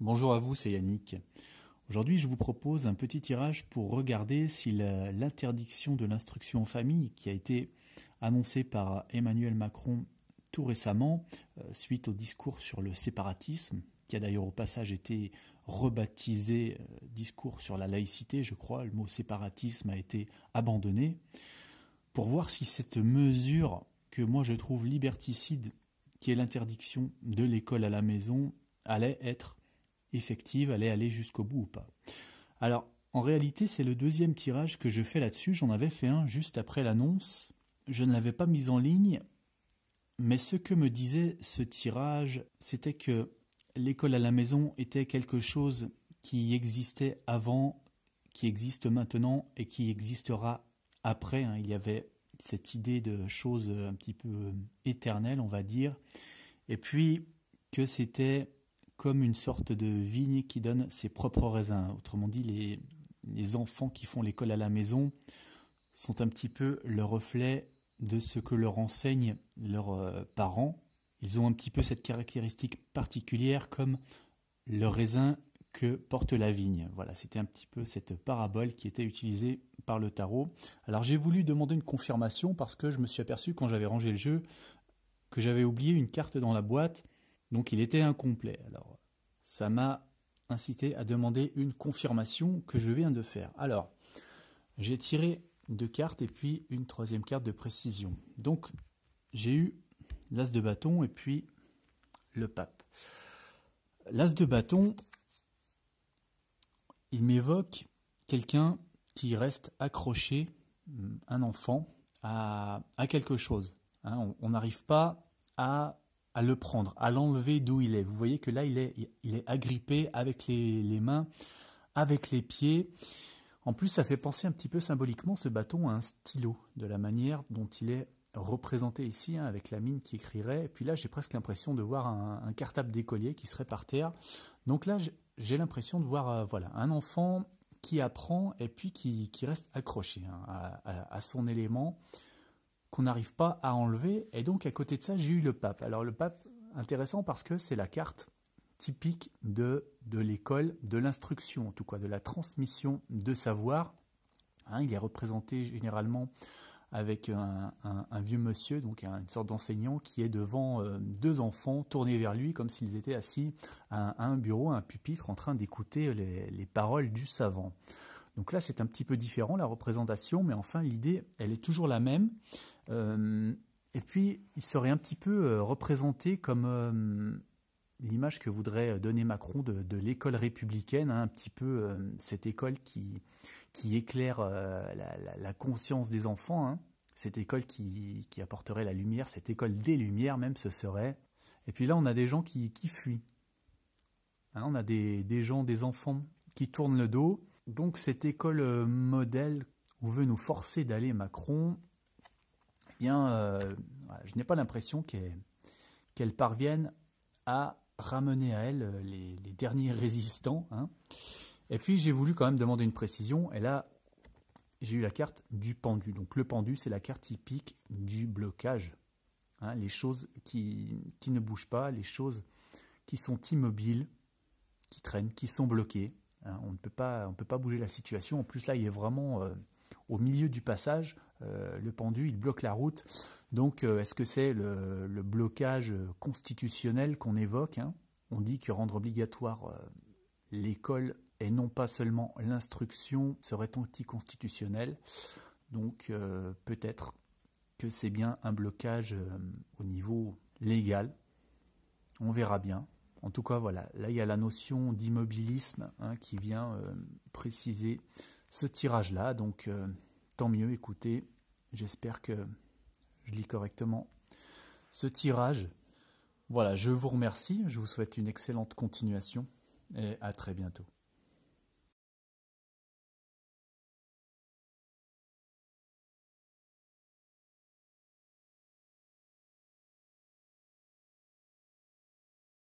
Bonjour à vous, c'est Yannick. Aujourd'hui, je vous propose un petit tirage pour regarder si l'interdiction de l'instruction en famille qui a été annoncée par Emmanuel Macron tout récemment, euh, suite au discours sur le séparatisme, qui a d'ailleurs au passage été rebaptisé euh, discours sur la laïcité, je crois, le mot séparatisme a été abandonné, pour voir si cette mesure que moi je trouve liberticide, qui est l'interdiction de l'école à la maison, allait être effective, allait aller jusqu'au bout ou pas. Alors, en réalité, c'est le deuxième tirage que je fais là-dessus. J'en avais fait un juste après l'annonce. Je ne l'avais pas mis en ligne, mais ce que me disait ce tirage, c'était que l'école à la maison était quelque chose qui existait avant, qui existe maintenant et qui existera après. Hein. Il y avait cette idée de choses un petit peu euh, éternelles, on va dire. Et puis que c'était comme une sorte de vigne qui donne ses propres raisins. Autrement dit, les, enfants qui font l'école à la maison sont un petit peu le reflet de ce que leur enseignent leurs euh, parents. Ils ont un petit peu cette caractéristique particulière comme le raisin que porte la vigne. Voilà, c'était un petit peu cette parabole qui était utilisée par le tarot. Alors j'ai voulu demander une confirmation parce que je me suis aperçu quand j'avais rangé le jeu que j'avais oublié une carte dans la boîte donc il était incomplet. Alors ça m'a incité à demander une confirmation que je viens de faire. Alors j'ai tiré deux cartes et puis une troisième carte de précision. Donc j'ai eu l'as de bâton et puis le pape. L'as de bâton, il m'évoque quelqu'un qui reste accroché, hum, un enfant, à, quelque chose. Hein. on n'arrive pas à à le prendre, à l'enlever d'où il est. Vous voyez que là, il est, il est agrippé avec les, mains, avec les pieds. En plus, ça fait penser un petit peu symboliquement ce bâton à un stylo, de la manière dont il est représenté ici, hein, avec la mine qui écrirait. Et puis là, j'ai presque l'impression de voir un, cartable d'écolier qui serait par terre. Donc là, j'ai l'impression de voir euh, voilà, un enfant qui apprend et puis qui, reste accroché hein, à, son élément qu'on n'arrive pas à enlever. Et donc à côté de ça, j'ai eu le pape. Alors le pape, intéressant parce que c'est la carte typique de, de l'école, de l'instruction en tout cas, de la transmission de savoir. Hein, il est représenté généralement avec un, vieux monsieur, donc une sorte d'enseignant qui est devant euh, deux enfants tournés vers lui comme s'ils étaient assis à, un bureau, à un pupitre, en train d'écouter les paroles du savant. Donc là, c'est un petit peu différent la représentation, mais enfin, l'idée, elle est toujours la même. Euh, et puis, il serait un petit peu euh, représenté comme euh, l'image que voudrait donner Macron de, l'école républicaine, hein, un petit peu cette école qui, qui éclaire la, conscience des enfants, hein. cette école qui, apporterait la lumière, cette école des lumières même, ce serait. Et puis là, on a des gens qui, qui fuient. Hein, on a des, des gens, des enfants qui tournent le dos donc cette école euh, modèle où veut nous forcer d'aller Macron, eh bien, euh, je n'ai pas l'impression qu'elle parvienne à ramener à elle euh, les, derniers résistants. Hein. Et puis j'ai voulu quand même demander une précision, et là j'ai eu la carte du pendu. Donc le pendu, c'est la carte typique du blocage. Hein, les choses qui ne bougent pas, les choses qui sont immobiles, qui traînent, qui sont bloquées. Hein, on ne peut pas, on peut pas bouger la situation. En plus là, il est vraiment euh, au milieu du passage. Euh, le pendu, il bloque la route. Donc, euh, est-ce que c'est le, blocage constitutionnel qu'on évoque hein On dit que rendre obligatoire l'école et non pas seulement l'instruction serait anticonstitutionnel. Donc, peut-être que c'est bien un blocage au niveau légal. On verra bien. En tout cas, voilà, là il y a la notion d'immobilisme hein, qui vient euh, préciser ce tirage-là. Donc euh, tant mieux, écoutez, j'espère que je lis correctement ce tirage. Voilà, je vous remercie, je vous souhaite une excellente continuation et à très bientôt.